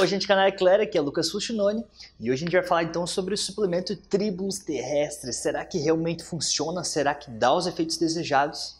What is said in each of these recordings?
Oi, gente, canal é aqui é Lucas Fuchinone e hoje a gente vai falar então sobre o suplemento Tribulus Terrestres. Será que realmente funciona? Será que dá os efeitos desejados?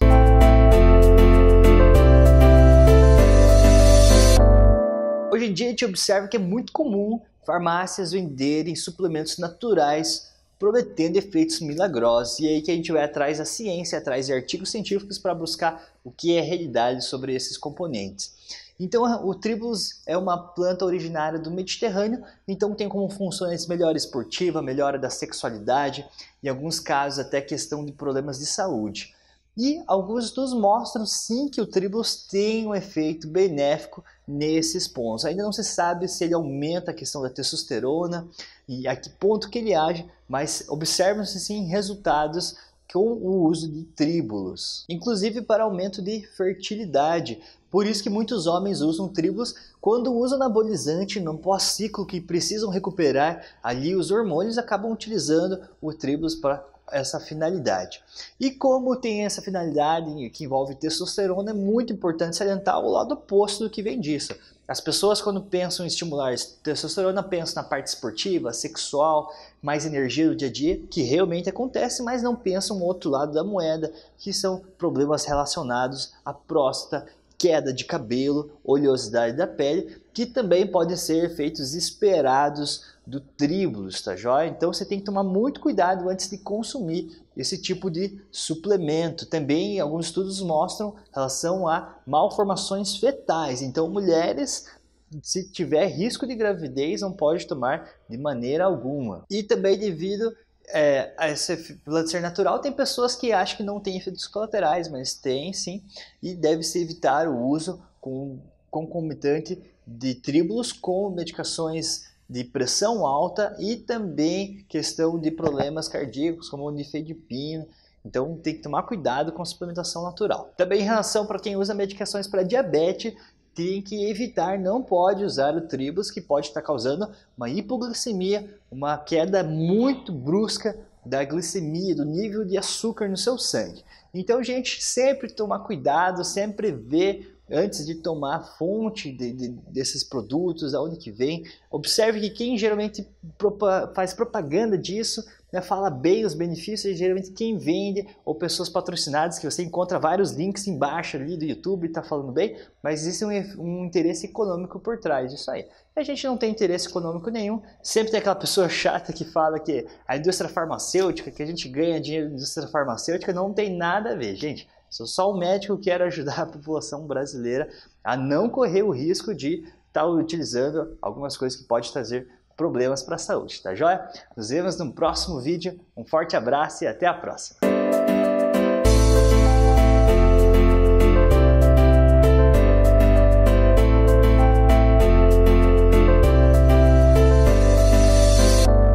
Hoje em dia a gente observa que é muito comum farmácias venderem suplementos naturais prometendo efeitos milagrosos. E é aí que a gente vai atrás da ciência, atrás de artigos científicos para buscar o que é realidade sobre esses componentes. Então, o tribulus é uma planta originária do Mediterrâneo, então tem como funções melhora esportiva, melhora da sexualidade, em alguns casos até questão de problemas de saúde. E alguns estudos mostram sim que o tribulus tem um efeito benéfico nesses pontos. Ainda não se sabe se ele aumenta a questão da testosterona e a que ponto que ele age, mas observam-se sim resultados com o uso de tríbulos, inclusive para aumento de fertilidade. Por isso que muitos homens usam tribulos quando usam anabolizante no pós-ciclo que precisam recuperar ali os hormônios, acabam utilizando o tribulos para essa finalidade. E como tem essa finalidade que envolve testosterona, é muito importante salientar o lado oposto do que vem disso. As pessoas, quando pensam em estimular testosterona, pensam na parte esportiva, sexual, mais energia do dia a dia, que realmente acontece, mas não pensam no outro lado da moeda, que são problemas relacionados à próstata queda de cabelo, oleosidade da pele, que também podem ser efeitos esperados do tribulus, tá joia? Então você tem que tomar muito cuidado antes de consumir esse tipo de suplemento. Também alguns estudos mostram relação a malformações fetais. Então mulheres se tiver risco de gravidez, não pode tomar de maneira alguma. E também devido é, esse, pela ser natural, tem pessoas que acham que não tem efeitos colaterais, mas tem sim, e deve-se evitar o uso com, concomitante de tríbulos com medicações de pressão alta e também questão de problemas cardíacos, como o nifedipino. Então tem que tomar cuidado com a suplementação natural. Também em relação para quem usa medicações para diabetes, tem que evitar, não pode usar o tribus, que pode estar causando uma hipoglicemia, uma queda muito brusca da glicemia, do nível de açúcar no seu sangue. Então, gente, sempre tomar cuidado, sempre ver antes de tomar a fonte de, de, desses produtos, aonde que vem. Observe que quem geralmente propa faz propaganda disso né, fala bem os benefícios, e geralmente quem vende ou pessoas patrocinadas, que você encontra vários links embaixo ali do YouTube, está falando bem, mas existe um, um, interesse econômico por trás disso aí. a gente não tem interesse econômico nenhum, sempre tem aquela pessoa chata que fala que a indústria farmacêutica, que a gente ganha dinheiro na indústria farmacêutica, não tem nada a ver, gente. Sou só um médico que quer ajudar a população brasileira a não correr o risco de estar tá utilizando algumas coisas que pode trazer problemas para a saúde, tá joia? Nos vemos no próximo vídeo, um forte abraço e até a próxima!